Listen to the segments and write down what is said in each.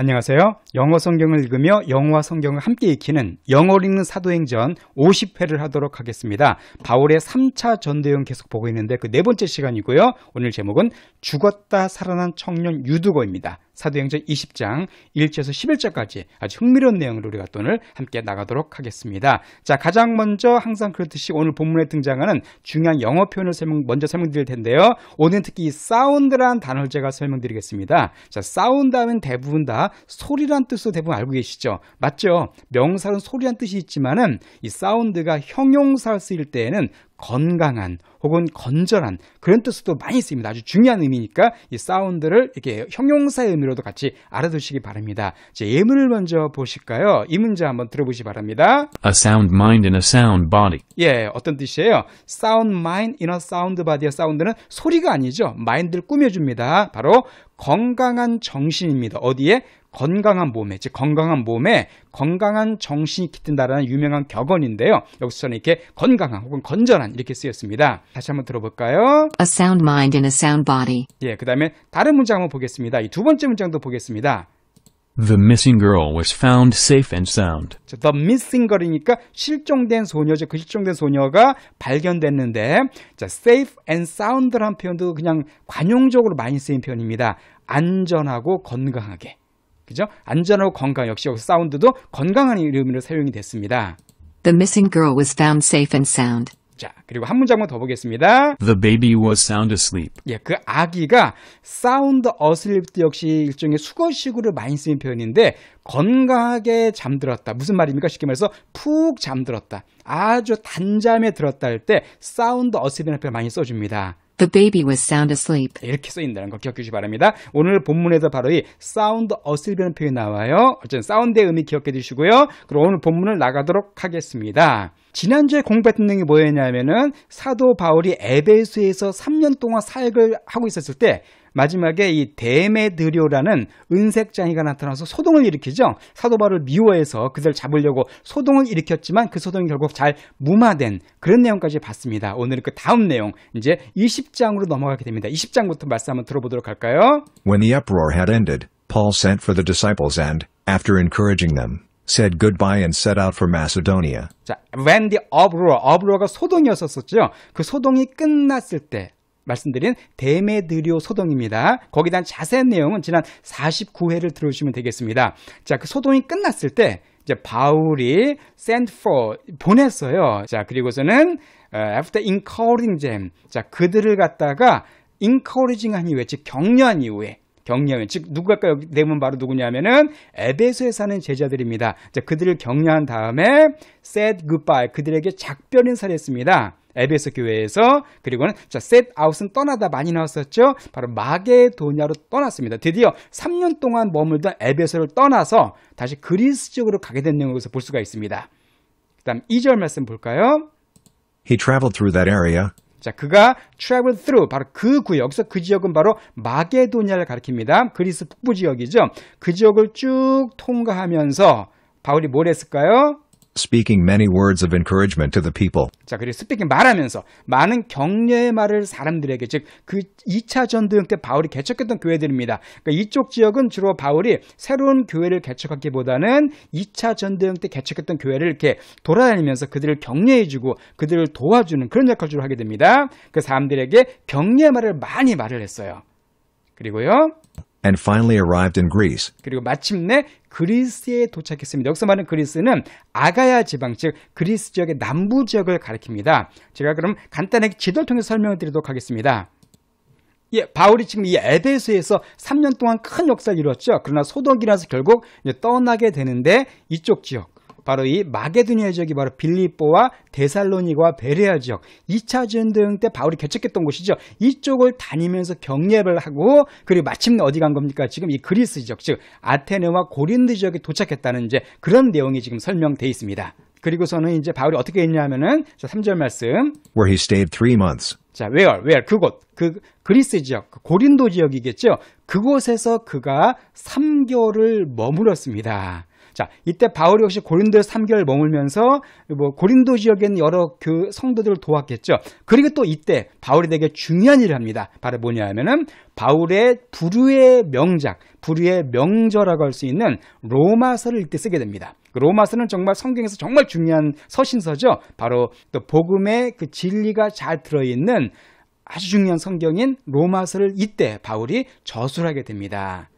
안녕하세요. 영어 성경을 읽으며 영어와 성경을 함께 익히는 영어 를 읽는 사도행전 50회를 하도록 하겠습니다. 바울의 3차 전도형 계속 보고 있는데 그 네 번째 시간이고요. 오늘 제목은 죽었다 살아난 청년 유두거입니다. 사도행전 20장 1절에서 11절까지 아주 흥미로운 내용을 우리가 오늘 함께 나가도록 하겠습니다. 자, 가장 먼저 항상 그렇듯이 오늘 본문에 등장하는 중요한 영어 표현을 설명, 먼저 설명드릴 텐데요. 오늘 특히 이 사운드란 단어를 제가 설명드리겠습니다. 자, 사운드 하면 대부분 다 소리란 뜻으로 대부분 알고 계시죠? 맞죠? 명사는 소리란 뜻이 있지만은 이 사운드가 형용사 쓰일 때에는 건강한 혹은 건전한 그런 뜻도 많이 쓰입니다. 아주 중요한 의미니까 이 사운드를 이렇게 형용사의 의미로도 같이 알아두시기 바랍니다. 이제 예문을 먼저 보실까요? 이 문제 한번 들어보시 기 바랍니다. A sound mind in a sound body. 예, 어떤 뜻이에요? sound mind in a sound body의 사운드는 소리가 아니죠. 마인드를 꾸며줍니다. 바로 건강한 정신입니다. 어디에? 건강한 몸에, 즉 건강한 몸에 건강한 정신이 깃든다라는 유명한 격언인데요. 여기서는 이렇게 건강한 혹은 건전한 이렇게 쓰였습니다. 다시 한번 들어볼까요? A sound mind in a sound body. 예, 그다음에 다른 문장 한번 보겠습니다. 이 두 번째 문장도 보겠습니다. The missing girl was found safe and sound. The missing girl이니까 실종된 소녀죠. 그 실종된 소녀가 발견됐는데, 자, safe and s o u n d 라는 표현도 그냥 관용적으로 많이 쓰인 표현입니다. 안전하고 건강하게. 그죠? 안전하고 건강 역시 여기서 사운드도 건강한 의미로 사용이 됐습니다. The missing girl was found safe and sound. 자, 그리고 한 문장만 더 보겠습니다. The baby was sound asleep. 예, 그 아기가 sound asleep 역시 일종의 수거식으로 많이 쓰인 표현인데 건강하게 잠들었다. 무슨 말입니까? 쉽게 말해서 푹 잠들었다. 아주 단잠에 들었다 할때 sound asleep이라는 표현 많이 써줍니다. The baby was sound asleep. 이렇게 써 있다는 거 기억해 주시기 바랍니다. 오늘 본문에서 바로 이 sound asleep이라는 표현이 나와요. 어쨌든 사운드의 의미 기억해 주시고요. 그럼 오늘 본문을 나가도록 하겠습니다. 지난주에 공부했던 내용이 뭐였냐면은 사도 바울이 에베소에서 3년 동안 사역을 하고 있었을 때 마지막에 이 데메드료라는 은색 장이가 나타나서 소동을 일으키죠. 사도 바를 미워해서 그들 잡으려고 소동을 일으켰지만 그 소동이 결국 잘 무마된 그런 내용까지 봤습니다. 오늘은 그 다음 내용 이제 20장으로 넘어가게 됩니다. 20장부터 말씀 한번 들어보도록 할까요? When the uproar had ended, Paul sent for the disciples and after encouraging them said goodbye and set out for Macedonia. 자, when the uproar, uproar가 소동이었었죠. 그 소동이 끝났을 때 말씀드린 데메드리오 소동입니다. 거기에 대한 자세한 내용은 지난 49회를 들어주시면 되겠습니다. 자, 그 소동이 끝났을 때 이제 바울이 샌드포 보냈어요. 자, 그리고서는 어, after encouraging them 자, 그들을 갖다가 encouraging한 이후에 즉 격려한 이후에 격려하즉누가일까기 그 내면 바로 누구냐면은 에베소에 사는 제자들입니다. 자, 그들을 격려한 다음에 said goodbye 그들에게 작별 인사를 했습니다. 에베소 교회에서 그리고는 자, set 은 떠나다 많이 나왔었죠. 바로 마게도냐로 떠났습니다. 드디어 3년 동안 머물던 에베소를 떠나서 다시 그리스 쪽으로 가게 된는용에볼 수가 있습니다. 그다음 2절 말씀 볼까요? He traveled through that area. 자, 그가 travel through 바로 그 구역, 여기서 그 지역은 바로 마게도냐를 가리킵니다. 그리스 북부 지역이죠. 그 지역을 쭉 통과하면서 바울이 뭘 했을까요? speaking many words of encouragement to the people. 자, 그리고 스피킹 말하면서 많은 격려의 말을 사람들에게 즉 그 2차 전도행 때 바울이 개척했던 교회들입니다. 그러니까 이쪽 지역은 주로 바울이 새로운 교회를 개척하기보다는 2차 전도행 때 개척했던 교회를 이렇게 돌아다니면서 그들을 격려해 주고 그들을 도와주는 그런 역할을 주로 하게 됩니다. 그 사람들에게 격려의 말을 많이 말을 했어요. 그리고요. and finally arrived in Greece. 그리고 마침내 그리스에 도착했습니다. 여기서 말하는 그리스는 아가야 지방 즉 그리스 지역의 남부 지역을 가리킵니다. 제가 그럼 간단하게 지도를 통해 설명을 드리도록 하겠습니다. 예, 바울이 지금 이 에베소에서 3년 동안 큰 역사를 이뤘죠. 루 그러나 소독이라서 결국 떠나게 되는데 이쪽 지역, 바로 이 마게도니아 지역이 바로 빌리보와 데살로니가와 베레아 지역 2차 전쟁 때 바울이 개척했던 곳이죠. 이쪽을 다니면서 경례를 하고 그리고 마침내 어디 간 겁니까? 지금 이 그리스 지역 즉 아테네와 고린드 지역에 도착했다는 이제 그런 내용이 지금 설명돼 있습니다. 그리고서는 이제 바울이 어떻게 했냐 하면은 3절 말씀 where he stayed three months 자, where, where, 그곳, 그 그리스 지역, 그 고린도 지역이겠죠. 그곳에서 그가 3개월을 머물었습니다. 자, 이때 바울이 역시 고린도에 3개월 머물면서 뭐 고린도 지역에 는 여러 그 성도들을 도왔겠죠. 그리고 또 이때 바울이 되게 중요한 일을 합니다. 바로 뭐냐 하면은 바울의 부류의 명작, 부류의 명저라고 할 수 있는 로마서를 이때 쓰게 됩니다. 그 로마서는 정말 성경에서 정말 중요한 서신서죠. 바로 또 복음의 그 진리가 잘 들어있는 아주 중요한 성경인 로마서를 이때 바울이 저술하게 됩니다.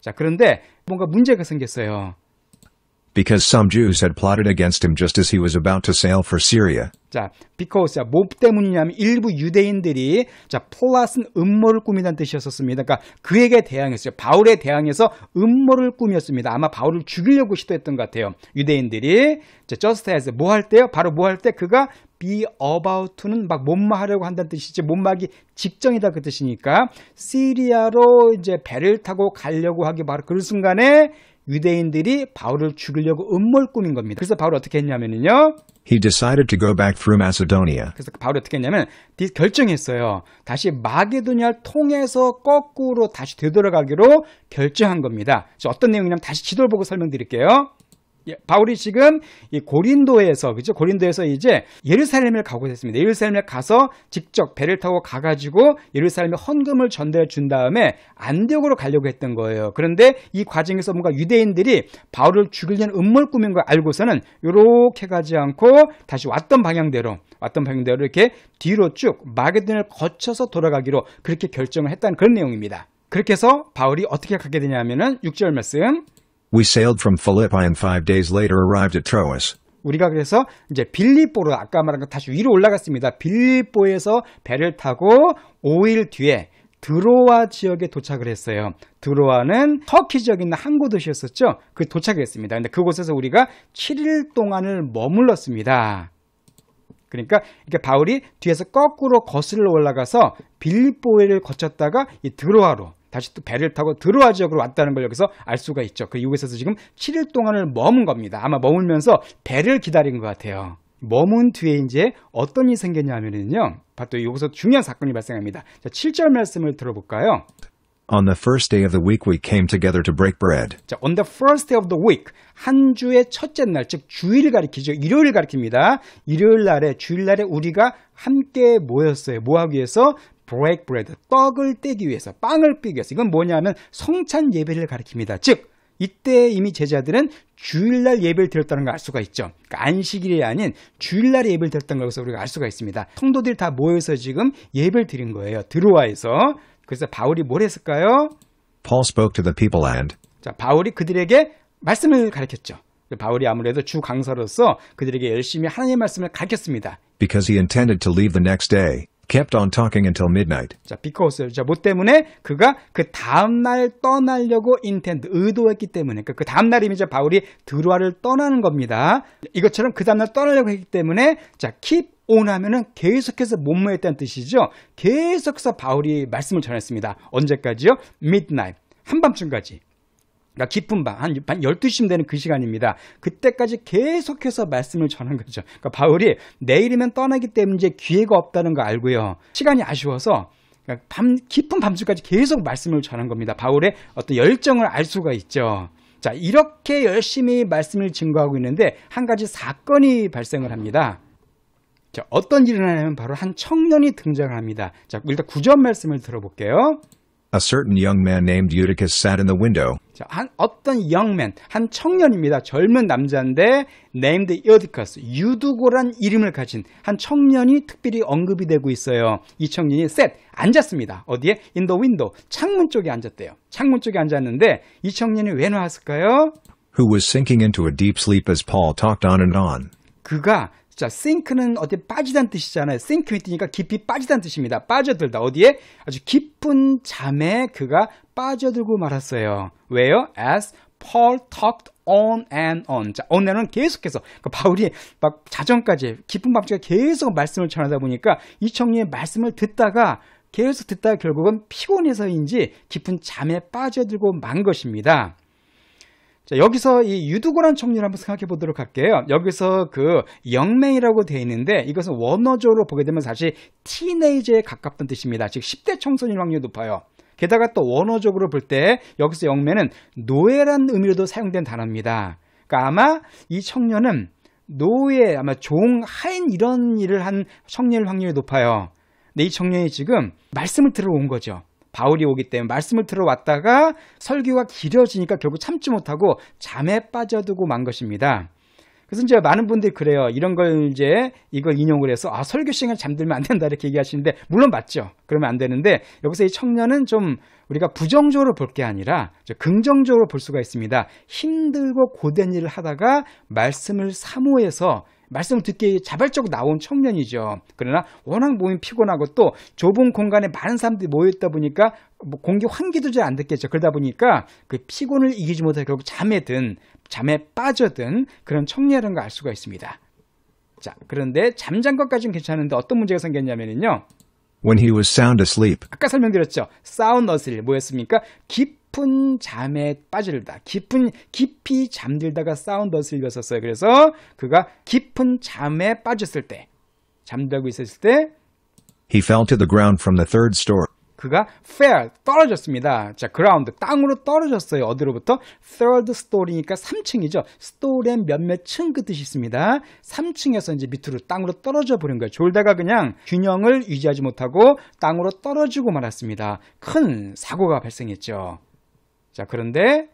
자, 그런데 뭔가 문제가 생겼어요. because some Jews had plotted against him just as he was about to sail for Syria. 자, because 뭐 때문이냐면 일부 유대인들이 자, 폴라스는 음모를 꾸미다는 뜻이었습니다. 그러니까 그에게 대항했어요. 바울에 대항해서 음모를 꾸몄습니다. 아마 바울을 죽이려고 시도했던 것 같아요. 유대인들이 자, just as 뭐할 때요? 바로 뭐 할 때 그가 be about to는 막 못마하려고 한다는 뜻이지 못마기 직정이다그 뜻이니까 시리아로 이제 배를 타고 가려고 하기 바로 그 순간에 유대인들이 바울을 죽이려고 음모를 꾸민 겁니다. 그래서 바울 어떻게 했냐면요. He decided to go back through Macedonia. 그래서 바울이 어떻게 했냐면 결정했어요. 다시 마게도니아를 통해서 거꾸로 다시 되돌아가기로 결정한 겁니다. 그래서 어떤 내용이냐면 다시 지도를 보고 설명드릴게요. 예, 바울이 지금 이 고린도에서 그죠 고린도에서 이제 예루살렘을 가고 있습니다. 예루살렘에 가서 직접 배를 타고 가가지고 예루살렘에 헌금을 전달해 준 다음에 안디옥으로 가려고 했던 거예요. 그런데 이 과정에서 뭔가 유대인들이 바울을 죽이려는 음모를 꾸민 걸 알고서는 요렇게 가지 않고 다시 왔던 방향대로 왔던 방향대로 이렇게 뒤로 쭉 마게돈을 거쳐서 돌아가기로 그렇게 결정을 했다는 그런 내용입니다. 그렇게 해서 바울이 어떻게 가게 되냐면은 6절 말씀 We sailed from Philippi and five days later arrived at Troas. 우리가 그래서 이제 빌립보로 아까 말한 것 다시 위로 올라갔습니다. 빌립보에서 배를 타고 5일 뒤에 드로아 지역에 도착을 했어요. 드로아는 터키 지역인 항구 도시였었죠. 그 도착했습니다. 근데 그곳에서 우리가 7일 동안을 머물렀습니다. 그러니까 이렇게 바울이 뒤에서 거꾸로 거슬러 올라가서 빌립보에를 거쳤다가 이 드로아로 다시 또 배를 타고 드로아 지역으로 왔다는 걸 여기서 알 수가 있죠. 그 이곳에서 지금 7일 동안을 머문 겁니다. 아마 머물면서 배를 기다린 것 같아요. 머문 뒤에 이제 어떤 일이 생겼냐 하면은요. 바로 여기서 중요한 사건이 발생합니다. 자, 7절 말씀을 들어볼까요? On the first day of the week we came together to break bread. 자, on the first day of the week 한 주의 첫째 날, 즉 주일 을 가리키죠. 일요일 을 가리킵니다. 일요일 날에 주일 날에 우리가 함께 모였어요. 뭐 하기 위해서 break bread, 떡을 떼기 위해서, 빵을 빼기 위해서. 이건 뭐냐면 성찬 예배를 가리킵니다. 즉, 이때 이미 제자들은 주일날 예배를 드렸다는 걸 알 수가 있죠. 그러니까 안식일이 아닌 주일날 예배를 드렸다는 것을 우리가 알 수가 있습니다. 성도들이 다 모여서 지금 예배를 드린 거예요. 드로아에서. 그래서 바울이 뭘 했을까요? Paul spoke to the people and 자, 바울이 그들에게 말씀을 가르쳤죠. 바울이 아무래도 주 강사로서 그들에게 열심히 하나님의 말씀을 가르쳤습니다. Because he intended to leave the next day. kept on talking until midnight. 자, because 자, 뭐 때문에 그가 그 다음 날 떠나려고 intend 의도했기 때문에 그러니까 그 다음 날이면 이제 바울이 드루아를 떠나는 겁니다. 이것처럼 그 다음 날 떠나려고 했기 때문에 자, keep on 하면은 계속해서 못무했다는 뜻이죠. 계속해서 바울이 말씀을 전했습니다. 언제까지요? midnight. 한밤중까지. 그러니까 깊은 밤, 한 12시쯤 되는 그 시간입니다. 그때까지 계속해서 말씀을 전한 거죠. 그러니까 바울이 내일이면 떠나기 때문에 이제 기회가 없다는 거 알고요. 시간이 아쉬워서 그러니까 밤, 깊은 밤중까지 계속 말씀을 전한 겁니다. 바울의 어떤 열정을 알 수가 있죠. 자, 이렇게 열심히 말씀을 증거하고 있는데 한 가지 사건이 발생을 합니다. 자, 어떤 일이 일나냐면 바로 한 청년이 등장합니다. 자, 일단 구전 말씀을 들어볼게요. A certain young man named Eutychus sat in the window. 자, 한 어떤 young man, 한 청년입니다. 젊은 남자인데 named Eutychus, 유두고란 이름을 가진 한 청년이 특별히 언급이 되고 있어요. 이 청년이 sat, 앉았습니다. 어디에? in the window, 창문 쪽에 앉았대요. 창문 쪽에 앉았는데 이 청년이 왜 나왔을까요? Who was sinking into a deep sleep as Paul talked on and on. 그가 자, sink는 어디 빠지다는 뜻이잖아요. sink 밑이니까 깊이 빠지다는 뜻입니다. 빠져들다. 어디에? 아주 깊은 잠에 그가 빠져들고 말았어요. 왜요? as Paul talked on and on. 자, on and on 계속해서 그 바울이 막 자정까지 깊은 밤중에 계속 말씀을 전하다 보니까 이 청년의 말씀을 듣다가 계속 듣다가 결국은 피곤해서인지 깊은 잠에 빠져들고 만 것입니다. 자, 여기서 이 유두고란 총리를 한번 생각해 보도록 할게요. 여기서 그 영맹이라고 돼 있는데 이것은 원어적으로 보게 되면 사실 티네이저에 가깝던 뜻입니다. 즉 10대 청소년 확률이 높아요. 게다가 또 원어적으로 볼 때 여기서 영매는 노예란 의미로도 사용된 단어입니다. 그러니까 아마 이 청년은 노예, 아마 종, 하인 이런 일을 한 청년일 확률이 높아요. 근데 이 청년이 지금 말씀을 들어온 거죠. 바울이 오기 때문에 말씀을 들어왔다가 설교가 길어지니까 결국 참지 못하고 잠에 빠져두고만 것입니다. 그래서 이제 많은 분들이 그래요. 이런 걸 이제 이걸 인용을 해서 아 설교 시간에 잠들면 안 된다 이렇게 얘기하시는데 물론 맞죠. 그러면 안 되는데 여기서 이 청년은 좀 우리가 부정적으로 볼 게 아니라 긍정적으로 볼 수가 있습니다. 힘들고 고된 일을 하다가 말씀을 사모해서 말씀을 듣기 자발적 으로 나온 청년이죠. 그러나 워낙 몸이 피곤하고 또 좁은 공간에 많은 사람들이 모여있다 보니까 뭐 공기 환기도 잘 안 듣겠죠. 그러다 보니까 그 피곤을 이기지 못해 결국 잠에 든, 잠에 빠져든 그런 청년이라는 걸알 수가 있습니다. 자, 그런데 잠잔 것까지는 괜찮은데 어떤 문제가 생겼냐면요. When he was sound asleep. 아까 설명드렸죠. sound asleep 뭐였습니까? 깊 깊은 잠에 빠질다. 깊은 깊이 잠들다가 사운더 를리버었어요 그래서 그가 깊은 잠에 빠졌을 때 잠들고 있었을 때 He fell to the ground from the third story. 그가 fell 떨어졌습니다. 자, ground 땅으로 떨어졌어요. 어디로부터? third story니까 3층이죠. story엔 몇몇 층 그 뜻이 있습니다. 3층에서 이제 밑으로 땅으로 떨어져 버린 거예요. 졸다가 그냥 균형을 유지하지 못하고 땅으로 떨어지고 말았습니다. 큰 사고가 발생했죠. 자, 그런데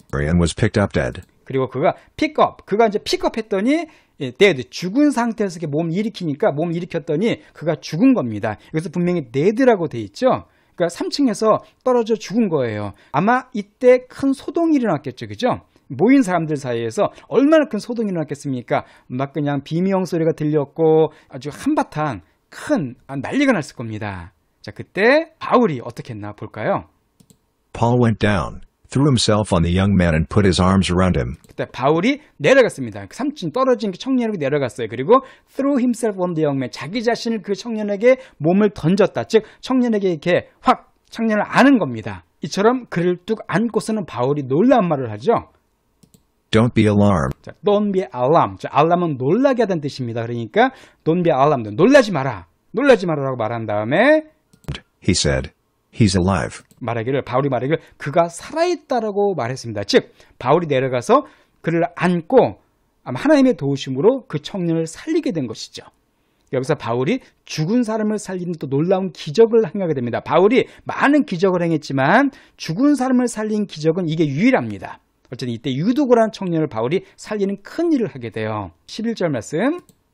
그리고 그가 픽업, 그가 이제 픽업했더니 예, dead, 죽은 상태에서 몸 일으키니까 몸 일으켰더니 그가 죽은 겁니다. 여기서 분명히 dead라고 돼 있죠. 그러니까 3층에서 떨어져 죽은 거예요. 아마 이때 큰 소동이 일어났겠죠. 그죠? 모인 사람들 사이에서 얼마나 큰 소동이 일어났겠습니까? 막 그냥 비명 소리가 들렸고 아주 한바탕 큰 난리가 났을 겁니다. 자, 그때 바울이 어떻게 했나 볼까요? Paul went down. threw himself on the young man and put his arms around him. 그때 바울이 내려갔습니다. 삼층 떨어진 그 청년에게 내려갔어요. 그리고 threw himself on the young man. 자기 자신을 그 청년에게 몸을 던졌다. 즉 청년에게 이렇게 확 청년을 아는 겁니다. 이처럼 그를 뚝 안고서는 바울이 놀라운 말을 하죠. Don't be alarmed. 자, don't be alarmed. 자, alarm은 놀라게 하다는 뜻입니다. 그러니까 don't be alarmed. 놀라지 마라. 놀라지 마라라고 말한 다음에 He said, he's alive. 말하기를 바울이 말하기를 그가 살아있다라고 말했습니다. 즉 바울이 내려가서 그를 안고 하나님의 도우심으로 그 청년을 살리게 된 것이죠. 여기서 바울이 죽은 사람을 살리는 또 놀라운 기적을 행하게 됩니다. 바울이 많은 기적을 행했지만 죽은 사람을 살린 기적은 이게 유일합니다. 어쨌든 이때 유독을한 청년을 바울이 살리는 큰 일을 하게 돼요. 11절 말씀.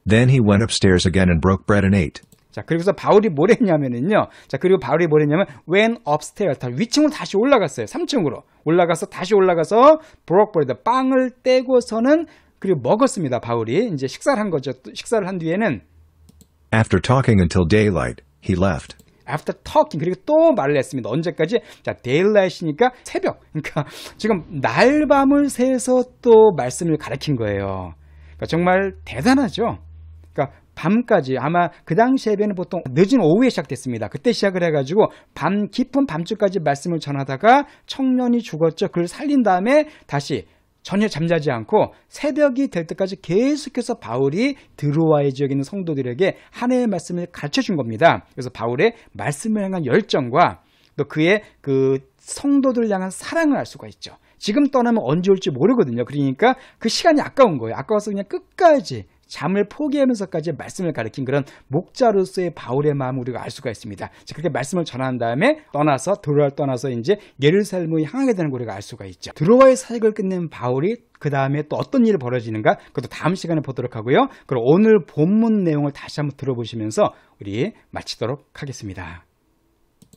Then he went upstairs again and broke bread and ate. 자, 그리고서 바울이 뭘 했냐면은요. 자, 그리고 바울이 뭘 했냐면 when upstairs 위층으로 다시 올라갔어요. 3층으로. 올라가서 다시 올라가서 broke 브록버리다 빵을 떼고서는 그리고 먹었습니다. 바울이 이제 식사를 한 거죠. 식사를 한 뒤에는 after talking until daylight he left. after talking 그리고 또 말을 했습니다. 언제까지? 자, daylight이니까 새벽. 그러니까 지금 날밤을 새서 또 말씀을 가르친 거예요. 그러니까 정말 대단하죠. 그러니까 밤까지 아마 그 당시 예배는 보통 늦은 오후에 시작됐습니다. 그때 시작을 해가지고 밤 깊은 밤중까지 말씀을 전하다가 청년이 죽었죠. 그걸 살린 다음에 다시 전혀 잠자지 않고 새벽이 될 때까지 계속해서 바울이 드로아의 지역에 있는 성도들에게 하나의 말씀을 가르쳐 준 겁니다. 그래서 바울의 말씀을 향한 열정과 또 그의 그 성도들 향한 사랑을 알 수가 있죠. 지금 떠나면 언제 올지 모르거든요. 그러니까 그 시간이 아까운 거예요. 아까워서 그냥 끝까지 잠을 포기하면서까지 말씀을 가르친 그런 목자로서의 바울의 마음을 우리가 알 수가 있습니다. 그렇게 말씀을 전한 다음에 떠나서 드로를 떠나서 이제 예루살렘을 향하게 되는 걸 우리가 알 수가 있죠. 드로아의 사역을 끝낸 바울이 그 다음에 또 어떤 일이 벌어지는가 그것도 다음 시간에 보도록 하고요. 그럼 오늘 본문 내용을 다시 한번 들어보시면서 우리 마치도록 하겠습니다.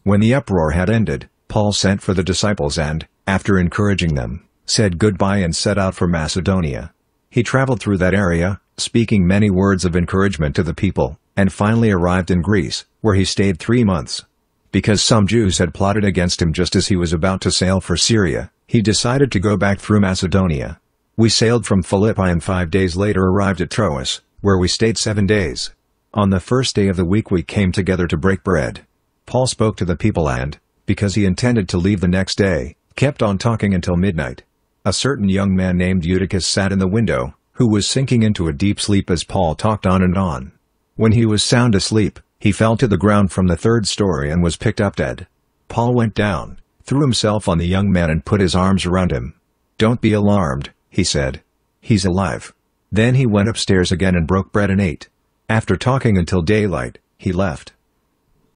When the uproar had ended, Paul sent for the disciples and, after encouraging them, said goodbye and set out for Macedonia. He traveled through that area, speaking many words of encouragement to the people, and finally arrived in Greece, where he stayed three months. Because some Jews had plotted against him just as he was about to sail for Syria, he decided to go back through Macedonia. We sailed from Philippi and five days later arrived at Troas, where we stayed seven days. On the first day of the week we came together to break bread. Paul spoke to the people and, because he intended to leave the next day, kept on talking until midnight. A certain young man named Eutychus sat in the window, who was sinking into a deep sleep as Paul talked on and on. When he was sound asleep, he fell to the ground from the third story and was picked up dead. Paul went down, threw himself on the young man and put his arms around him. Don't be alarmed, he said. He's alive. Then he went upstairs again and broke bread and ate. After talking until daylight, he left.